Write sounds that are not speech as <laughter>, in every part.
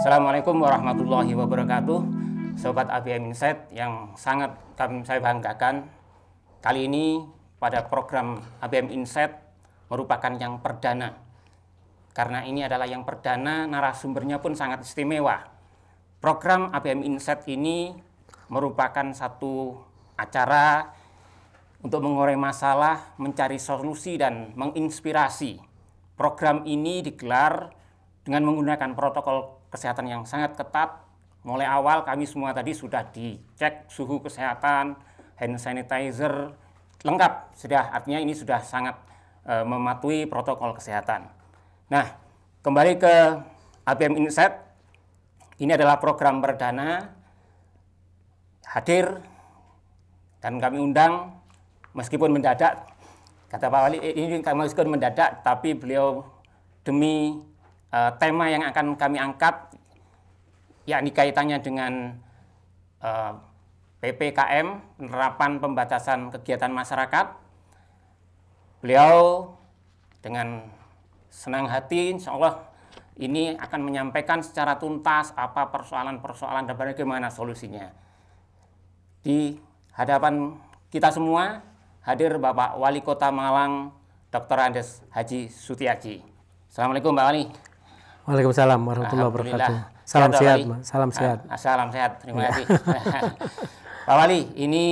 Assalamualaikum warahmatullahi wabarakatuh Sobat ABM Insight yang sangat kami saya banggakan Kali ini pada program ABM Insight merupakan yang perdana Karena ini adalah yang perdana narasumbernya pun sangat istimewa Program ABM Insight ini merupakan satu acara untuk mengorek masalah, mencari solusi, dan menginspirasi Program ini digelar dengan menggunakan protokol kesehatan yang sangat ketat. Mulai awal kami semua tadi sudah dicek suhu kesehatan, hand sanitizer, lengkap sudah artinya ini sudah sangat e, mematuhi protokol kesehatan. Nah, kembali ke ABM Insight. Ini adalah program perdana hadir dan kami undang meskipun mendadak Kata Pak Wali, eh, ini kami skor mendadak, tapi beliau demi uh, tema yang akan kami angkat, yakni kaitannya dengan uh, eh, PPKM, penerapan pembatasan kegiatan masyarakat. Beliau dengan senang hati, insya Allah ini akan menyampaikan secara tuntas apa persoalan-persoalan dan bagaimana solusinya. Di hadapan kita semua, hadir Bapak Wali Kota Malang, Dr. Andes Haji Sutiaji. Assalamualaikum Mbak Wali. Waalaikumsalam warahmatullahi wabarakatuh. Salam sehat, sehat salam ah, sehat. Ah, salam sehat, terima ya. kasih. Pak <laughs> Wali, ini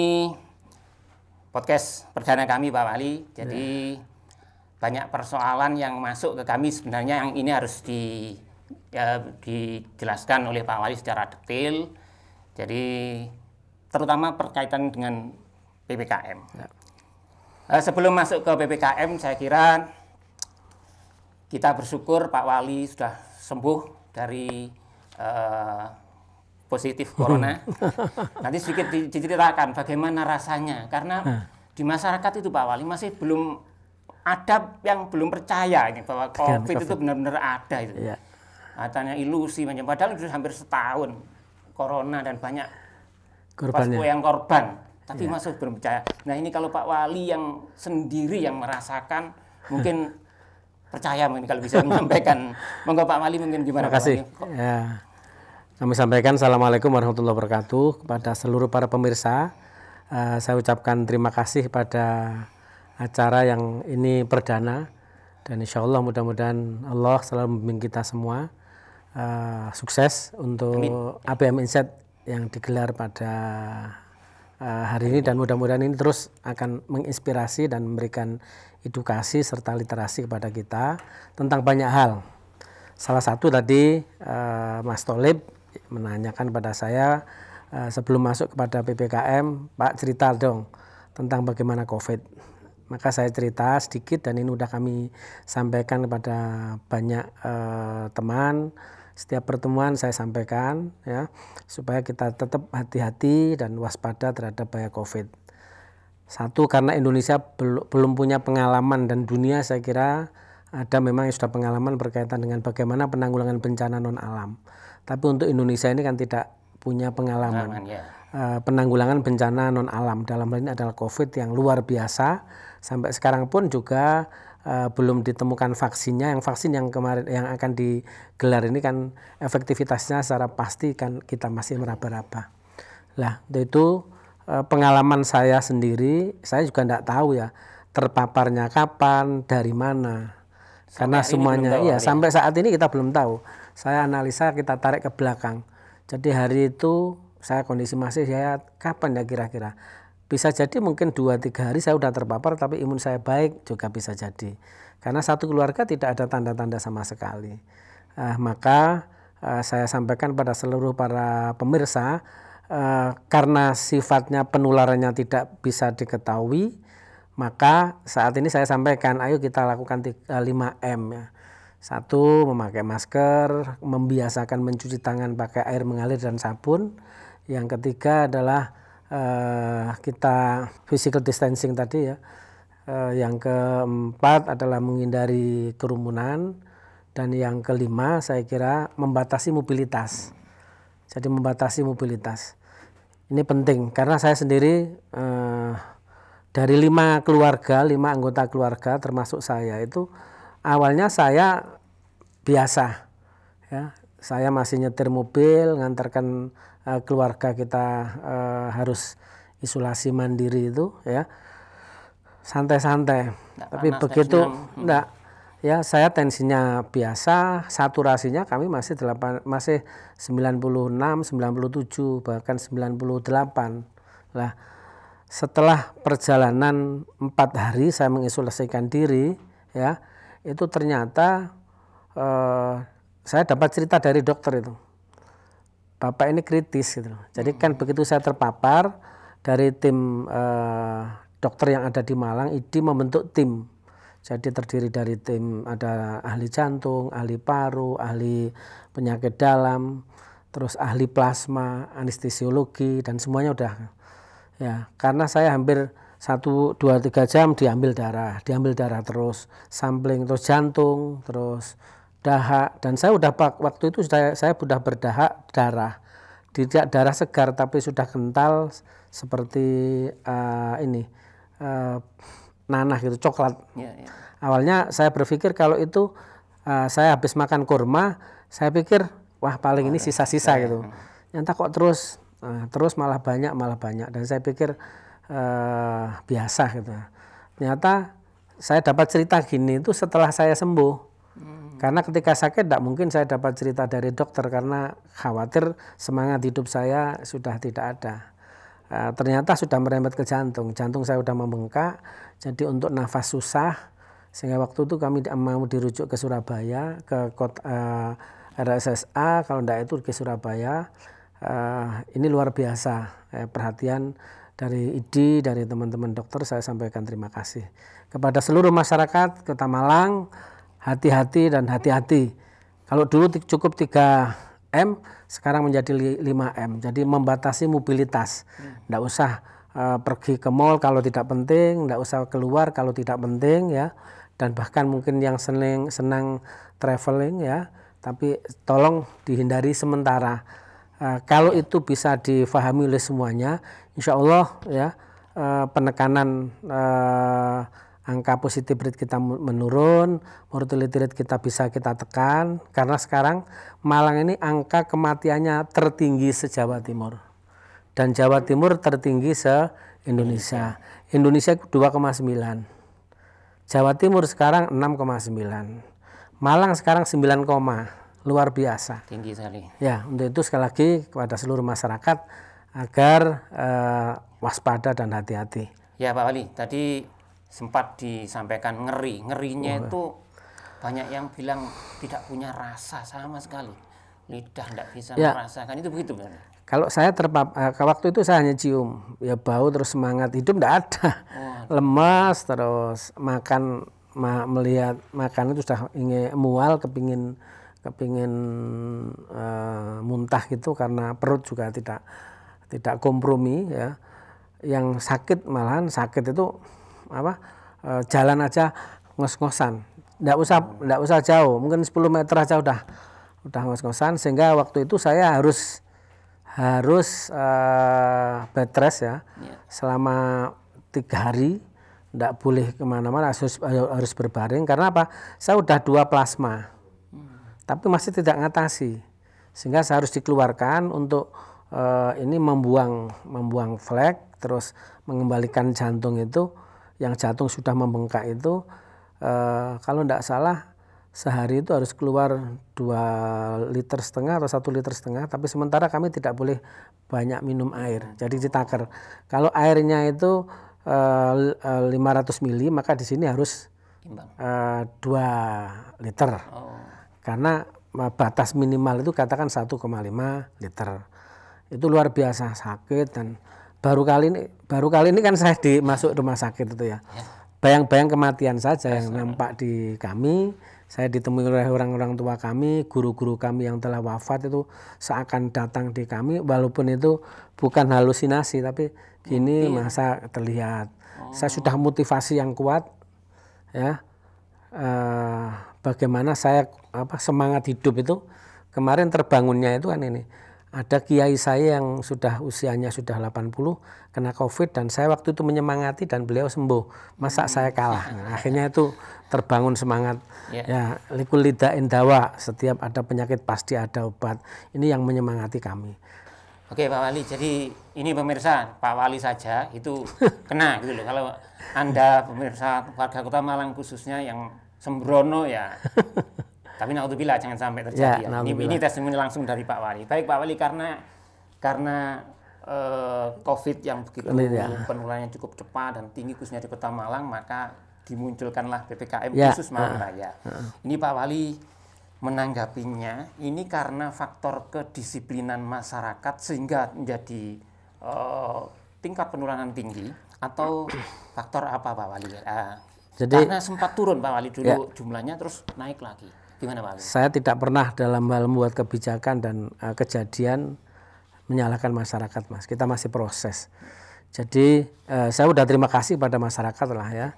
podcast perdana kami Pak Wali. Jadi ya. banyak persoalan yang masuk ke kami sebenarnya yang ini harus di ya, dijelaskan oleh Pak Wali secara detail. Jadi terutama berkaitan dengan PPKM. Ya. Eh, sebelum masuk ke PPKM saya kira kita bersyukur Pak Wali sudah sembuh dari uh, positif hmm. corona. <laughs> Nanti sedikit diceritakan bagaimana rasanya karena hmm. di masyarakat itu Pak Wali masih belum ada yang belum percaya ini gitu bahwa COVID, itu benar-benar ada itu. Ya. Katanya ilusi macam padahal sudah hampir setahun corona dan banyak korban yang korban tapi ya. masih belum percaya. Nah ini kalau Pak Wali yang sendiri yang merasakan mungkin percaya mungkin kalau bisa <laughs> menyampaikan. Monggo Pak Wali mungkin gimana Terima kasih. Ya. Kami sampaikan Assalamualaikum warahmatullahi wabarakatuh kepada seluruh para pemirsa. Uh, saya ucapkan terima kasih pada acara yang ini perdana dan insya Allah mudah-mudahan Allah selalu membimbing kita semua uh, sukses untuk Amin. ABM Insight yang digelar pada Eh, hari ini dan mudah-mudahan ini terus akan menginspirasi dan memberikan edukasi serta literasi kepada kita tentang banyak hal. Salah satu tadi eh, Mas Tolib menanyakan kepada saya eh, sebelum masuk kepada PPKM, Pak cerita dong tentang bagaimana COVID. Maka saya cerita sedikit dan ini sudah kami sampaikan kepada banyak teman setiap pertemuan saya sampaikan ya supaya kita tetap hati-hati dan waspada terhadap bahaya COVID. Satu karena Indonesia belum punya pengalaman dan dunia saya kira ada memang yang sudah pengalaman berkaitan dengan bagaimana penanggulangan bencana non alam. Tapi untuk Indonesia ini kan tidak punya pengalaman. ya eh, penanggulangan bencana non alam dalam hal ini adalah COVID yang luar biasa sampai sekarang pun juga Eh, belum ditemukan vaksinnya. Yang vaksin yang kemarin yang akan digelar ini kan efektivitasnya secara pasti kan kita masih meraba-raba. Lah, itu eh, pengalaman saya sendiri, saya juga tidak tahu ya terpaparnya kapan, dari mana. Karena semuanya iya sampai saat ini kita belum tahu. Saya analisa kita tarik ke belakang. Jadi hari itu saya kondisi masih saya kapan ya kira-kira bisa jadi mungkin 2-3 hari saya sudah terpapar tapi imun saya baik juga bisa jadi. Karena satu keluarga tidak ada tanda-tanda sama sekali. Uh, maka uh, saya sampaikan pada seluruh para pemirsa uh, karena sifatnya penularannya tidak bisa diketahui maka saat ini saya sampaikan ayo kita lakukan 5M ya. Satu, memakai masker, membiasakan mencuci tangan pakai air mengalir dan sabun. Yang ketiga adalah uh, kita physical distancing tadi ya. Uh, yang keempat adalah menghindari kerumunan dan yang kelima saya kira membatasi mobilitas. Jadi membatasi mobilitas. Ini penting karena saya sendiri uh, dari lima keluarga, lima anggota keluarga termasuk saya itu awalnya saya biasa ya saya masih nyetir mobil ngantarkan uh, keluarga kita uh, harus isolasi mandiri itu ya santai-santai. Tapi panas, begitu tensinya. enggak hmm. ya saya tensinya biasa, saturasinya kami masih delapan masih 96, 97 bahkan 98. Lah setelah perjalanan empat hari saya mengisolasikan diri ya itu ternyata eh, saya dapat cerita dari dokter itu bapak ini kritis gitu Jadi kan hmm. begitu saya terpapar dari tim eh, dokter yang ada di Malang, IDI membentuk tim. Jadi terdiri dari tim ada ahli jantung, ahli paru, ahli penyakit dalam, terus ahli plasma, anestesiologi dan semuanya udah ya karena saya hampir satu dua tiga jam diambil darah, diambil darah terus sampling terus jantung terus dahak dan saya udah waktu itu sudah saya sudah berdahak darah tidak darah segar tapi sudah kental seperti uh, ini uh, nanah gitu coklat yeah, yeah. awalnya saya berpikir kalau itu uh, saya habis makan kurma saya pikir wah paling oh, ini sisa-sisa yeah, gitu iya. nyata kok terus uh, terus malah banyak malah banyak dan saya pikir uh, biasa gitu ternyata saya dapat cerita gini itu setelah saya sembuh karena ketika sakit tidak mungkin saya dapat cerita dari dokter karena khawatir semangat hidup saya sudah tidak ada. E, ternyata sudah merembet ke jantung. Jantung saya sudah membengkak, jadi untuk nafas susah. Sehingga waktu itu kami mau dirujuk ke Surabaya, ke kota, eh, e, RSSA, kalau tidak itu ke Surabaya. E, ini luar biasa perhatian dari ID, dari teman-teman dokter saya sampaikan terima kasih. Kepada seluruh masyarakat Kota Malang, hati-hati dan hati-hati. Kalau dulu cukup 3M, sekarang menjadi 5M. Jadi membatasi mobilitas. Tidak usah uh, pergi ke mall kalau tidak penting, tidak usah keluar kalau tidak penting ya. Dan bahkan mungkin yang seneng, senang traveling ya, tapi tolong dihindari sementara. Uh, kalau itu bisa difahami oleh semuanya, insya Allah ya uh, penekanan uh, angka positif rate kita menurun, mortality rate kita bisa kita tekan karena sekarang Malang ini angka kematiannya tertinggi se Jawa Timur. Dan Jawa Timur tertinggi se Indonesia. Indonesia 2,9. Jawa Timur sekarang 6,9. Malang sekarang 9, luar biasa. Tinggi sekali. Ya, untuk itu sekali lagi kepada seluruh masyarakat agar eh, waspada dan hati-hati. Ya Pak Wali, tadi sempat disampaikan ngeri ngerinya itu banyak yang bilang tidak punya rasa sama sekali lidah tidak bisa ya. merasakan itu begitu benar kalau saya terpap eh, ke waktu itu saya hanya cium ya bau terus semangat hidup tidak ada oh, lemas terus makan ma melihat makan itu sudah ingin mual kepingin kepingin uh, muntah gitu karena perut juga tidak tidak kompromi ya yang sakit malahan sakit itu apa e, jalan aja ngos-ngosan tidak usah tidak usah jauh mungkin 10 meter aja udah udah ngos-ngosan sehingga waktu itu saya harus harus e, bed ya yeah. selama tiga hari tidak boleh kemana-mana harus harus berbaring karena apa saya udah dua plasma hmm. tapi masih tidak ngatasi sehingga saya harus dikeluarkan untuk e, ini membuang membuang flek terus mengembalikan jantung itu yang jantung sudah membengkak itu eh, kalau tidak salah sehari itu harus keluar dua liter setengah atau satu liter setengah tapi sementara kami tidak boleh banyak minum air jadi ditaker kalau airnya itu eh, 500 eh, mili maka di sini harus eh, 2 liter oh. karena eh, batas minimal itu katakan 1,5 liter itu luar biasa sakit dan baru kali ini baru kali ini kan saya dimasuk rumah sakit itu ya. ya. Bayang-bayang kematian saja yang nampak di kami. Saya ditemui oleh orang-orang tua kami, guru-guru kami yang telah wafat itu seakan datang di kami walaupun itu bukan halusinasi tapi gini ya. masa terlihat. Oh. Saya sudah motivasi yang kuat ya. Uh, bagaimana saya apa semangat hidup itu kemarin terbangunnya itu kan ini ada kiai saya yang sudah usianya sudah 80 kena covid dan saya waktu itu menyemangati dan beliau sembuh masa hmm. saya kalah nah, <laughs> akhirnya itu terbangun semangat yeah. ya likul lida indawa setiap ada penyakit pasti ada obat ini yang menyemangati kami Oke Pak Wali, jadi ini pemirsa Pak Wali saja itu <laughs> kena gitu loh. Kalau Anda pemirsa warga Kota Malang khususnya yang sembrono ya <laughs> Tapi naudzubillah jangan sampai ya, terjadi. Ya, ya. Ini, ini testimoni langsung dari Pak Wali. Baik Pak Wali karena karena uh, COVID yang begitu ya. penularannya cukup cepat dan tinggi khususnya di Kota Malang, maka dimunculkanlah ppkm ya. khusus Malang ah, Raya. Uh, uh. Ini Pak Wali menanggapinya ini karena faktor kedisiplinan masyarakat sehingga menjadi uh, tingkat penularan tinggi atau faktor apa Pak Wali? Uh, Jadi, karena sempat turun Pak Wali dulu ya. jumlahnya terus naik lagi. Gimana Pak? Saya tidak pernah dalam hal membuat kebijakan dan uh, kejadian menyalahkan masyarakat, Mas. Kita masih proses. Jadi uh, saya sudah terima kasih pada masyarakat lah ya.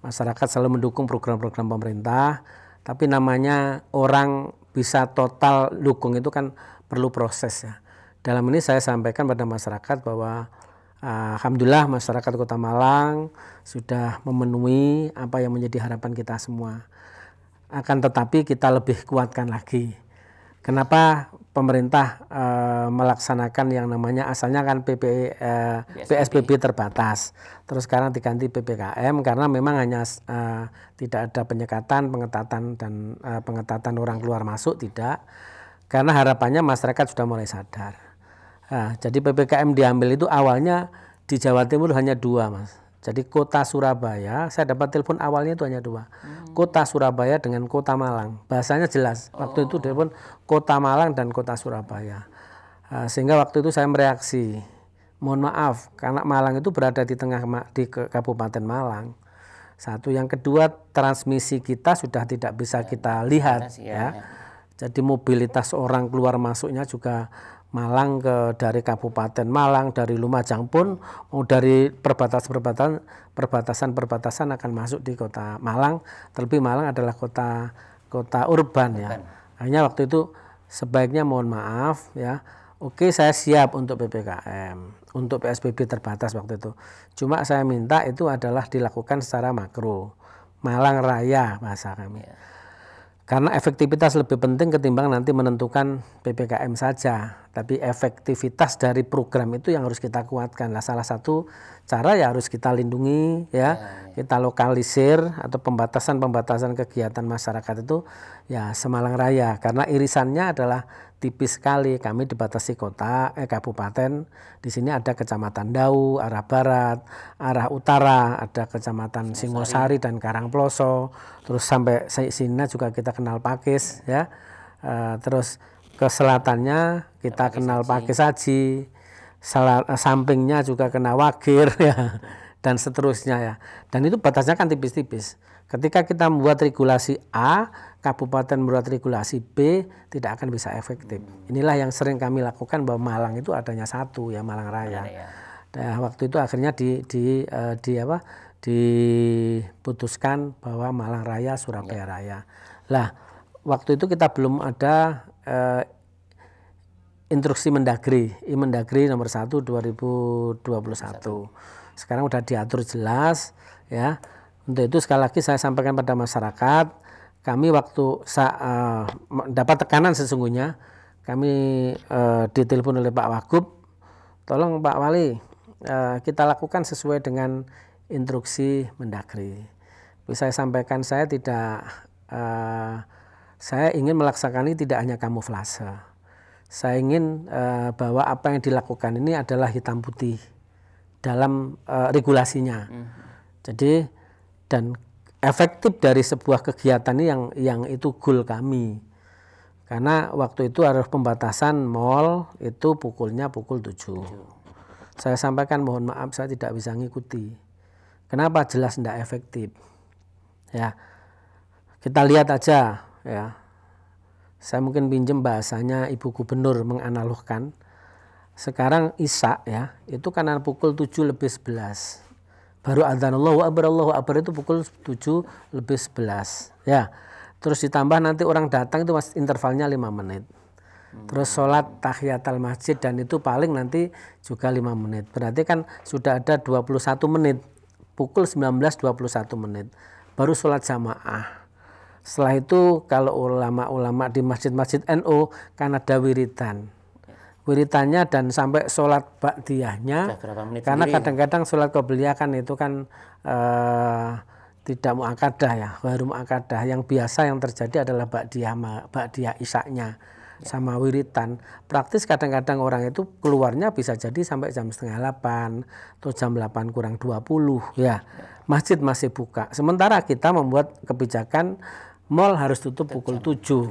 Masyarakat selalu mendukung program-program pemerintah, tapi namanya orang bisa total dukung itu kan perlu proses ya. Dalam ini saya sampaikan pada masyarakat bahwa eh, alhamdulillah masyarakat Kota Malang sudah memenuhi apa yang menjadi harapan kita semua akan tetapi kita lebih kuatkan lagi. Kenapa pemerintah e, melaksanakan yang namanya asalnya kan PP e, eh, PSBB. PSBB terbatas, terus sekarang diganti ppkm karena memang hanya e, tidak ada penyekatan, pengetatan dan e, pengetatan orang ya. keluar masuk tidak, karena harapannya masyarakat sudah mulai sadar. Nah, jadi ppkm diambil itu awalnya di Jawa Timur hanya dua mas, jadi kota Surabaya, saya dapat telepon awalnya itu hanya dua. Hmm. Kota Surabaya dengan kota Malang. Bahasanya jelas. Waktu itu oh. telepon kota Malang dan kota Surabaya. Uh, sehingga waktu itu saya mereaksi. Mohon maaf, karena Malang itu berada di tengah di Kabupaten Malang. Satu yang kedua, transmisi kita sudah tidak bisa iya. kita lihat iya, iya. ya. Jadi mobilitas orang keluar masuknya juga Malang ke dari Kabupaten Malang dari Lumajang pun mau dari perbatasan-perbatasan perbatasan-perbatasan akan masuk di kota Malang terlebih Malang adalah kota kota urban, ya hanya waktu itu sebaiknya mohon maaf ya oke saya siap untuk PPKM untuk PSBB terbatas waktu itu cuma saya minta itu adalah dilakukan secara makro Malang Raya bahasa kami Yeah. Karena efektivitas lebih penting ketimbang nanti menentukan PPKM saja, tapi efektivitas dari program itu yang harus kita kuatkan. Nah, salah satu cara ya harus kita lindungi ya, ya, ya. kita lokalisir atau pembatasan-pembatasan kegiatan masyarakat itu ya Semalang Raya karena irisannya adalah tipis sekali. Kami dibatasi kota, eh, kabupaten. Di sini ada kecamatan Dau, arah barat, arah utara, ada kecamatan Singosari dan Karangploso. Terus sampai sini juga kita kenal Pakis, ya. Uh, terus ke selatannya kita Pakis kenal Pakis Haji. Eh, sampingnya juga kena wakir <laughs> ya dan seterusnya ya. Dan itu batasnya kan tipis-tipis. Ketika kita membuat regulasi A, kabupaten membuat regulasi B tidak akan bisa efektif. Inilah yang sering kami lakukan bahwa Malang itu adanya satu ya Malang Raya. Malang ya. Nah, waktu itu akhirnya di di uh, di apa diputuskan bahwa Malang Raya Surabaya ya. Raya. Lah waktu itu kita belum ada uh, instruksi Mendagri, I Mendagri nomor 1 2021. Sekarang sudah diatur jelas ya. Untuk itu sekali lagi saya sampaikan pada masyarakat kami waktu sa, uh, dapat tekanan sesungguhnya kami uh, ditelepon oleh Pak Wagub tolong Pak Wali uh, kita lakukan sesuai dengan instruksi Mendagri. Bisa saya sampaikan saya tidak uh, saya ingin melaksanakan ini tidak hanya kamuflase. Saya ingin uh, bahwa apa yang dilakukan ini adalah hitam putih dalam uh, regulasinya. Mm -hmm. Jadi dan efektif dari sebuah kegiatan ini yang yang itu goal kami karena waktu itu harus pembatasan mall itu pukulnya pukul 7. Saya sampaikan mohon maaf saya tidak bisa ngikuti. Kenapa jelas tidak efektif? Ya. Kita lihat aja ya. Saya mungkin pinjem bahasanya Ibu Gubernur menganalogkan. Sekarang Isa ya, itu karena pukul 7 lebih 11 baru azan Allahu Akbar Allahu Akbar itu pukul 7 lebih 11 ya terus ditambah nanti orang datang itu mas intervalnya 5 menit terus sholat tahiyat al masjid dan itu paling nanti juga 5 menit berarti kan sudah ada 21 menit pukul 19.21 menit baru sholat jamaah setelah itu kalau ulama-ulama di masjid-masjid NU NO, kan ada wiritan wiritannya dan sampai sholat bakdiyahnya karena kadang-kadang sholat qobliyah kan itu kan eh, tidak muakadah ya baru muakadah yang biasa yang terjadi adalah bakdiyah bakdiyah isaknya ya. sama wiritan praktis kadang-kadang orang itu keluarnya bisa jadi sampai jam setengah delapan atau jam delapan kurang dua puluh, ya, ya. masjid masih buka sementara kita membuat kebijakan mall harus tutup pukul 7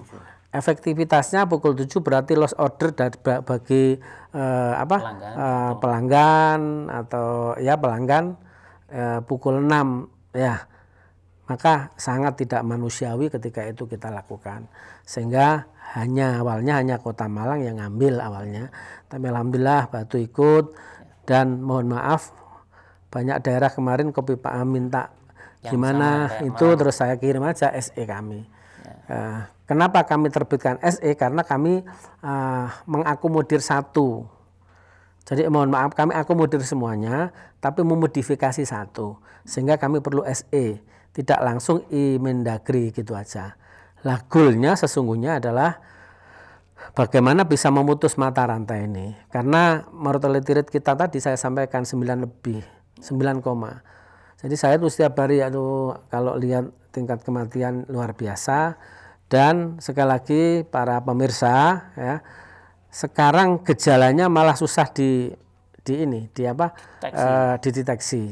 efektivitasnya pukul 7 berarti loss order dari bagi eh, apa pelanggan, eh, pelanggan atau ya pelanggan eh, pukul 6 ya maka sangat tidak manusiawi ketika itu kita lakukan sehingga hanya awalnya hanya kota Malang yang ngambil awalnya tapi alhamdulillah Batu ikut dan mohon maaf banyak daerah kemarin kopi Pak Amin tak gimana itu terus saya kirim aja SE kami ya. uh, Kenapa kami terbitkan SE? Karena kami uh, mengakomodir satu. Jadi mohon maaf kami akomodir semuanya, tapi memodifikasi satu, sehingga kami perlu SE, tidak langsung imendagri gitu aja. Lagulnya sesungguhnya adalah bagaimana bisa memutus mata rantai ini. Karena mortality rate kita tadi saya sampaikan 9 lebih, 9 koma. Jadi saya tuh setiap hari tuh kalau lihat tingkat kematian luar biasa, dan sekali lagi para pemirsa ya, sekarang gejalanya malah susah di di ini, di apa? Deteksi. Uh, dideteksi.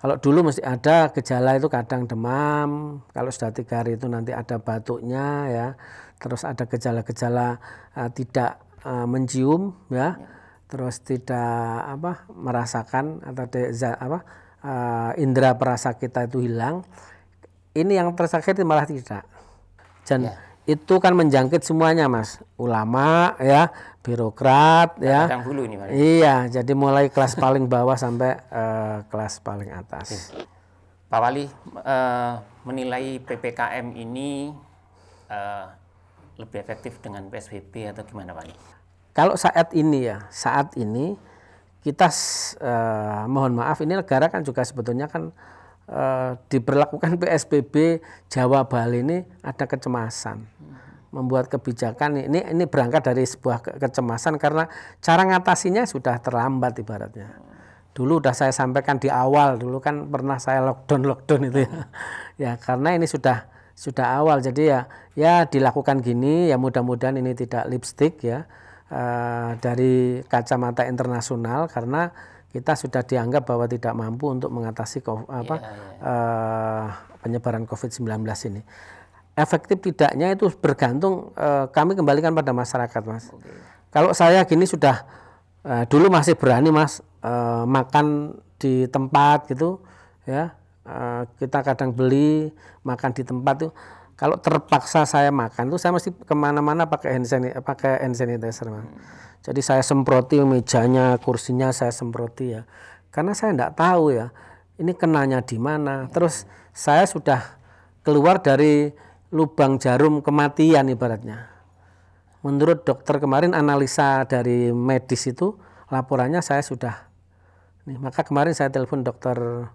Kalau dulu mesti ada gejala itu kadang demam, kalau sudah tiga hari itu nanti ada batuknya ya, terus ada gejala-gejala uh, tidak uh, mencium ya, ya, terus tidak apa merasakan atau de, apa uh, indera perasa kita itu hilang. Ini yang tersakiti malah tidak dan ya. itu kan menjangkit semuanya mas ulama ya birokrat dan ya hulu nih, Pak. iya jadi mulai kelas paling bawah sampai uh, kelas paling atas Pak Wali uh, menilai ppkm ini uh, lebih efektif dengan psbb atau gimana Pak kalau saat ini ya saat ini kita uh, mohon maaf ini negara kan juga sebetulnya kan Eh, diberlakukan PSBB Jawa Bali ini ada kecemasan membuat kebijakan ini ini berangkat dari sebuah kecemasan karena cara ngatasinya sudah terlambat ibaratnya dulu sudah saya sampaikan di awal dulu kan pernah saya lockdown lockdown itu ya ya karena ini sudah sudah awal jadi ya ya dilakukan gini ya mudah-mudahan ini tidak lipstick ya uh, dari kacamata internasional karena kita sudah dianggap bahwa tidak mampu untuk mengatasi iya, iya. Eh, COVID, apa, yeah, Uh, penyebaran COVID-19 ini. Efektif tidaknya itu bergantung uh, kami kembalikan pada masyarakat, Mas. Okay. Kalau saya gini sudah uh, dulu masih berani, Mas, uh, makan di tempat gitu, ya. Uh, kita kadang beli makan di tempat itu. kalau terpaksa saya makan tuh saya mesti kemana-mana pakai hand sanitizer, pakai hand sanitizer, mas. Hmm jadi saya semproti mejanya, kursinya saya semproti ya. Karena saya tidak tahu ya, ini kenanya di mana. Terus saya sudah keluar dari lubang jarum kematian ibaratnya. Menurut dokter kemarin analisa dari medis itu laporannya saya sudah. Nih, maka kemarin saya telepon dokter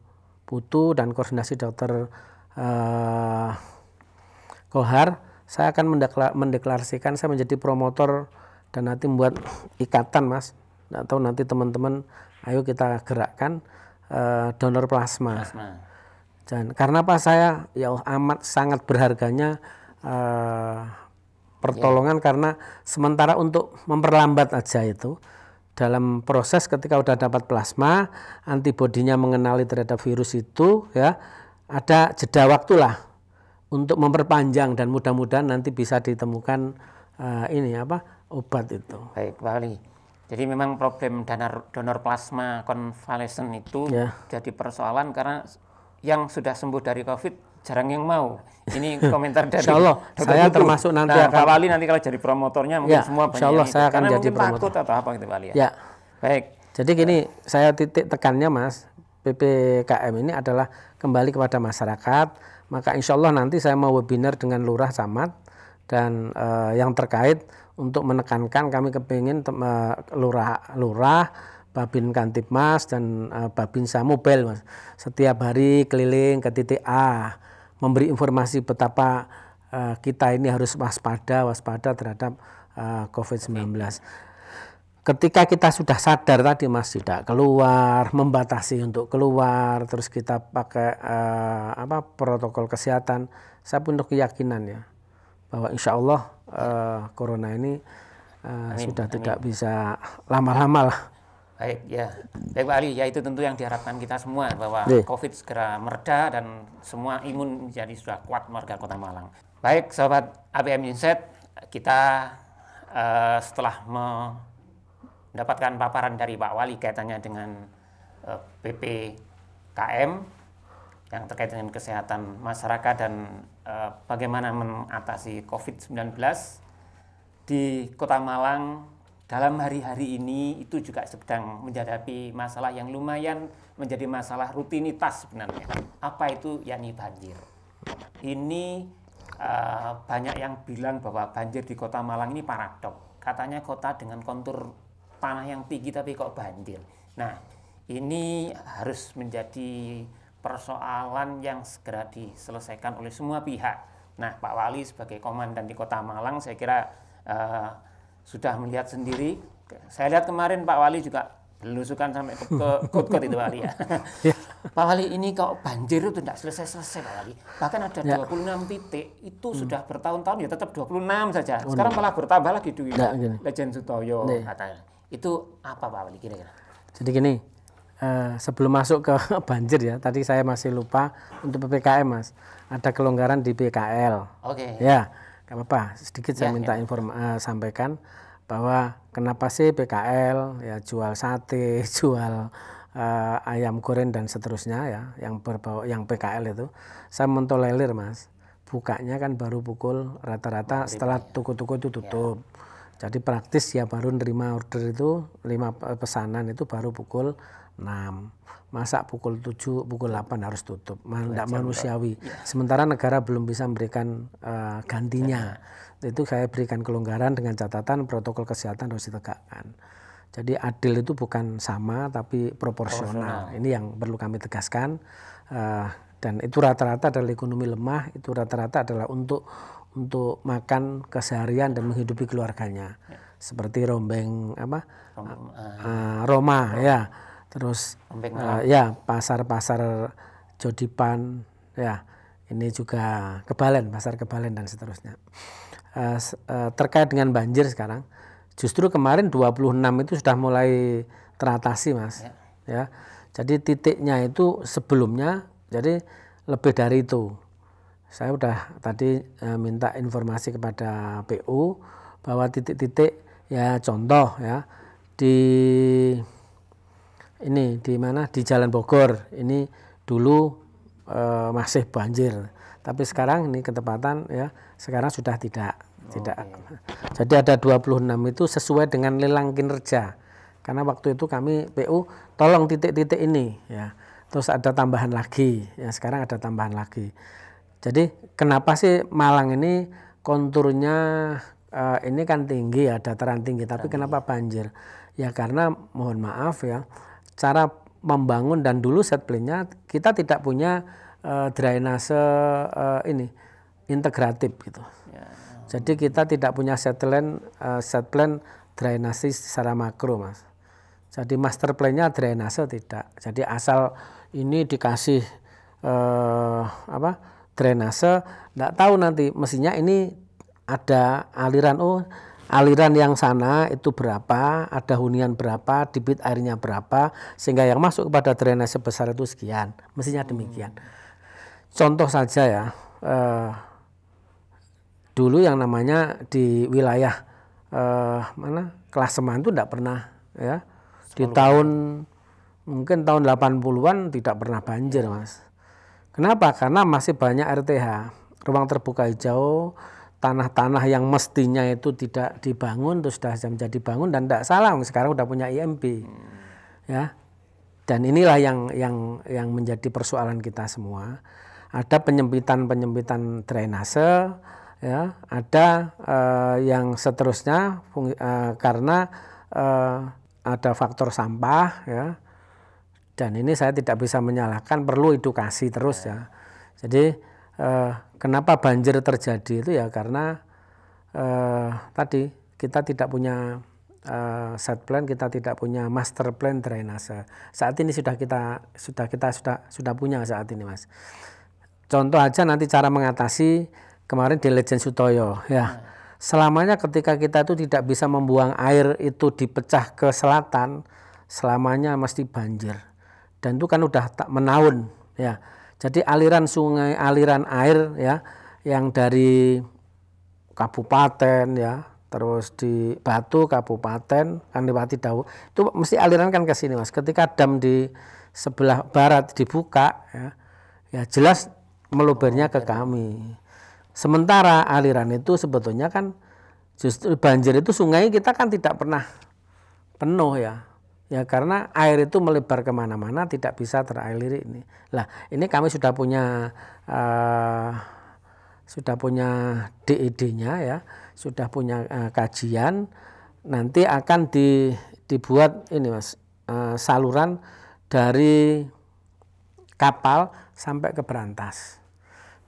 Putu dan koordinasi dokter uh, Kohar. Saya akan mendeklarasikan saya menjadi promotor dan nanti membuat ikatan mas atau nanti teman-teman ayo kita gerakkan uh, donor plasma, plasma. Dan, karena apa saya ya amat sangat berharganya uh, pertolongan ya. karena sementara untuk memperlambat aja itu dalam proses ketika udah dapat plasma antibodinya mengenali terhadap virus itu ya ada jeda waktulah untuk memperpanjang dan mudah-mudahan nanti bisa ditemukan uh, ini apa obat itu. Baik, Pak Wali. Jadi memang problem donor, donor plasma konvalesen itu ya. jadi persoalan karena yang sudah sembuh dari COVID jarang yang mau. Ini komentar dari Insya Allah, saya itu. termasuk nanti nah, akan... Pak Wali nanti kalau jadi promotornya mungkin ya, semua banyak Insya Allah saya akan karena jadi promotor. takut atau apa gitu Pak Wali ya. ya. Baik. Jadi gini, saya titik tekannya Mas, PPKM ini adalah kembali kepada masyarakat. Maka insya Allah nanti saya mau webinar dengan lurah camat dan uh, yang terkait untuk menekankan kami kepingin lurah lurah Babin mas dan uh, eh, Babinsa mobil mas. setiap hari keliling ke titik A memberi informasi betapa uh, kita ini harus waspada waspada terhadap uh, eh, COVID-19. Ketika kita sudah sadar tadi mas tidak keluar membatasi untuk keluar terus kita pakai uh, apa protokol kesehatan saya pun untuk keyakinan ya bahwa insya Allah uh, corona ini uh, amin, sudah amin. tidak bisa lama-lama lah. Baik ya, baik Pak Ali. Ya itu tentu yang diharapkan kita semua bahwa iya. COVID segera mereda dan semua imun menjadi sudah kuat warga Kota Malang. Baik sahabat ABM Insight, kita uh, setelah mendapatkan paparan dari Pak Wali kaitannya dengan uh, PPKM yang terkait dengan kesehatan masyarakat dan Eh, bagaimana mengatasi COVID-19 di Kota Malang dalam hari-hari ini itu juga sedang menghadapi masalah yang lumayan menjadi masalah rutinitas sebenarnya. Apa itu yakni banjir. Ini uh, banyak yang bilang bahwa banjir di Kota Malang ini paradok. Katanya kota dengan kontur tanah yang tinggi tapi kok banjir. Nah, ini harus menjadi persoalan yang segera diselesaikan oleh semua pihak. Nah, Pak Wali sebagai komandan di Kota Malang, saya kira uh, sudah melihat sendiri. Saya lihat kemarin Pak Wali juga belusukan sampai ke kot-kot <laughs> itu Pak Wali ya. ya. Pak Wali ini kalau banjir itu tidak selesai-selesai Pak Wali. Bahkan ada ya. 26 titik itu hmm. sudah bertahun-tahun ya tetap 26 saja. Oh, Sekarang iya. malah bertambah lagi Nah, Legend Sutoyo katanya. Itu apa Pak Wali kira-kira? Jadi gini, Eh, sebelum masuk ke <laughs> banjir ya, tadi saya masih lupa untuk PPKM mas, ada kelonggaran di PKL. Oke. Okay. Ya, nggak apa-apa. Sedikit ya, saya minta ya. inform uh, eh, sampaikan bahwa kenapa sih PKL ya jual sate, <laughs> jual uh, ayam goreng dan seterusnya ya, yang berbau yang PKL itu, saya mentolelir mas. Bukanya kan baru pukul rata-rata setelah ya. toko-toko itu ya. tutup. Ya. Jadi praktis ya baru nerima order itu lima pesanan itu baru pukul 6. Masa pukul 7, pukul 8 harus tutup. Tidak manusiawi. Iya. Sementara negara belum bisa memberikan uh, gantinya. Iya. Itu saya berikan kelonggaran dengan catatan protokol kesehatan harus ditegakkan. Jadi adil itu bukan sama tapi proporsional. proporsional. Ini yang perlu kami tegaskan. Uh, dan itu rata-rata adalah ekonomi lemah, itu rata-rata adalah untuk untuk makan keseharian dan menghidupi keluarganya. Iya. Seperti rombeng apa? Rom, uh, Roma, Roma ya terus uh, ya pasar-pasar Jodipan ya ini juga Kebalen pasar Kebalen dan seterusnya uh, uh, terkait dengan banjir sekarang justru kemarin 26 itu sudah mulai teratasi mas ya, ya. jadi titiknya itu sebelumnya jadi lebih dari itu saya sudah tadi e, minta informasi kepada PU bahwa titik-titik ya contoh ya di ini di mana di Jalan Bogor ini dulu e, masih banjir tapi sekarang ini ketepatan ya sekarang sudah tidak oh, tidak jadi ada 26 itu sesuai dengan lelang kinerja karena waktu itu kami PU tolong titik-titik ini ya terus ada tambahan lagi ya sekarang ada tambahan lagi jadi kenapa sih Malang ini konturnya e, ini kan tinggi ya dataran tinggi tapi kenapa banjir ya karena mohon maaf ya cara membangun dan dulu set plan-nya kita tidak punya uh, drainase uh, ini integratif gitu. Ya. Jadi kita tidak punya set plan uh, set plan drainase secara makro, Mas. Jadi master plan-nya drainase tidak. Jadi asal ini dikasih eh, apa? drainase, tidak tahu nanti mestinya ini ada aliran oh aliran yang sana itu berapa, ada hunian berapa, debit airnya berapa, sehingga yang masuk kepada drainase besar itu sekian. Mestinya hmm. demikian. Contoh saja ya, eh, dulu yang namanya di wilayah eh, mana seman itu tidak pernah ya. di tahun mungkin tahun 80-an tidak pernah banjir, iya. Mas. Kenapa? Karena masih banyak RTH, ruang terbuka hijau, tanah-tanah yang mestinya itu tidak dibangun terus sudah menjadi bangun dan tidak salah sekarang sudah punya imp, hmm. ya dan inilah yang yang yang menjadi persoalan kita semua ada penyempitan penyempitan drainase ya ada eh, yang seterusnya eh, karena eh, ada faktor sampah ya dan ini saya tidak bisa menyalahkan perlu edukasi terus ya. jadi Eh, kenapa banjir terjadi itu ya karena eh, tadi kita tidak punya eh, set plan, kita tidak punya master plan drainase. Saat ini sudah kita sudah kita sudah sudah punya saat ini mas. Contoh aja nanti cara mengatasi kemarin di Legend Sutoyo ya. Hmm. Selamanya ketika kita itu tidak bisa membuang air itu dipecah ke selatan, selamanya mesti banjir. Dan itu kan udah tak menaun ya jadi aliran sungai, aliran air ya yang dari kabupaten ya, terus di Batu kabupaten kan lewati Dawu. Itu mesti aliran kan ke sini Mas. Ketika dam di sebelah barat dibuka ya, ya jelas melubernya ke oh, kami. Sementara aliran itu sebetulnya kan justru banjir itu sungai kita kan tidak pernah penuh ya ya karena air itu melebar kemana-mana tidak bisa teraliri ini lah ini kami sudah punya uh, sudah punya DED-nya ya sudah punya uh, kajian nanti akan di, dibuat ini mas uh, saluran dari kapal sampai ke Berantas